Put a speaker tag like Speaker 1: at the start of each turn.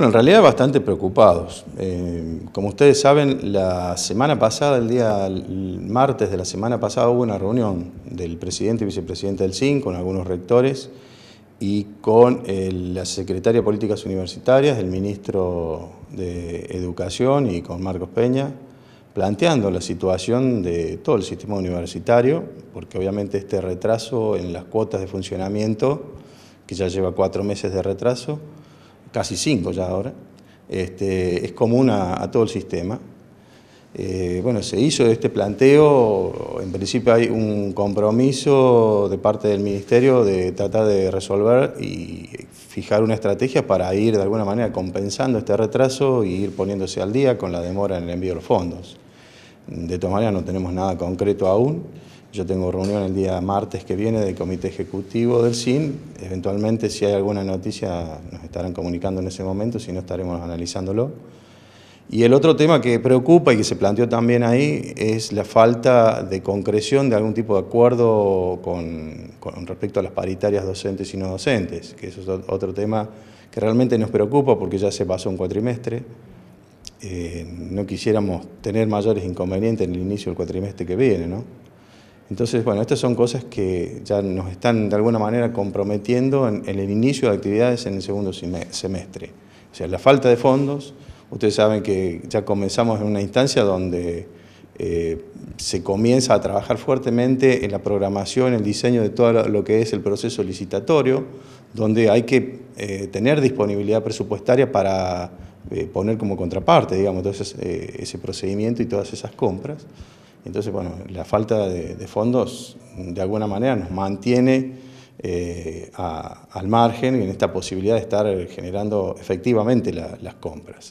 Speaker 1: Bueno, en realidad bastante preocupados. Eh, como ustedes saben, la semana pasada, el día martes de la semana pasada, hubo una reunión del presidente y vicepresidente del CIN con algunos rectores y con eh, la secretaria de Políticas Universitarias, el ministro de Educación y con Marcos Peña, planteando la situación de todo el sistema universitario, porque obviamente este retraso en las cuotas de funcionamiento, que ya lleva cuatro meses de retraso, casi cinco ya ahora, este, es común a, todo el sistema. Eh, bueno, se hizo este planteo, en principio hay un compromiso de parte del Ministerio de tratar de resolver y fijar una estrategia para ir de alguna manera compensando este retraso y ir poniéndose al día con la demora en el envío de los fondos. De todas maneras no tenemos nada concreto aún. Yo tengo reunión el día martes que viene del Comité Ejecutivo del SIN. Eventualmente, si hay alguna noticia, nos estarán comunicando en ese momento, si no, estaremos analizándolo. Y el otro tema que preocupa y que se planteó también ahí es la falta de concreción de algún tipo de acuerdo con, respecto a las paritarias docentes y no docentes, que eso es otro tema que realmente nos preocupa porque ya se pasó un cuatrimestre. Eh, no quisiéramos tener mayores inconvenientes en el inicio del cuatrimestre que viene, ¿no? Entonces, bueno, estas son cosas que ya nos están de alguna manera comprometiendo en, el inicio de actividades en el segundo semestre. O sea, la falta de fondos, ustedes saben que ya comenzamos en una instancia donde eh, se comienza a trabajar fuertemente en la programación, en el diseño de todo lo que es el proceso licitatorio, donde hay que eh, tener disponibilidad presupuestaria para eh, poner como contraparte, digamos, todo ese procedimiento y todas esas compras. Entonces, bueno, la falta de, fondos de alguna manera nos mantiene eh, al margen y en esta posibilidad de estar generando efectivamente las compras.